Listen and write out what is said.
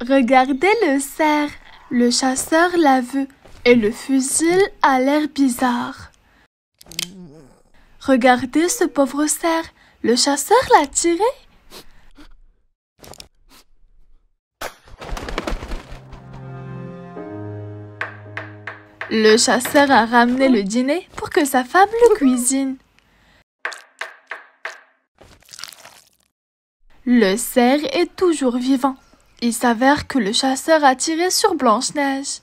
Regardez le cerf. Le chasseur l'a vu et le fusil a l'air bizarre. Regardez ce pauvre cerf. Le chasseur l'a tiré. Le chasseur a ramené le dîner pour que sa femme le cuisine. Le cerf est toujours vivant. Il s'avère que le chasseur a tiré sur Blanche-Neige.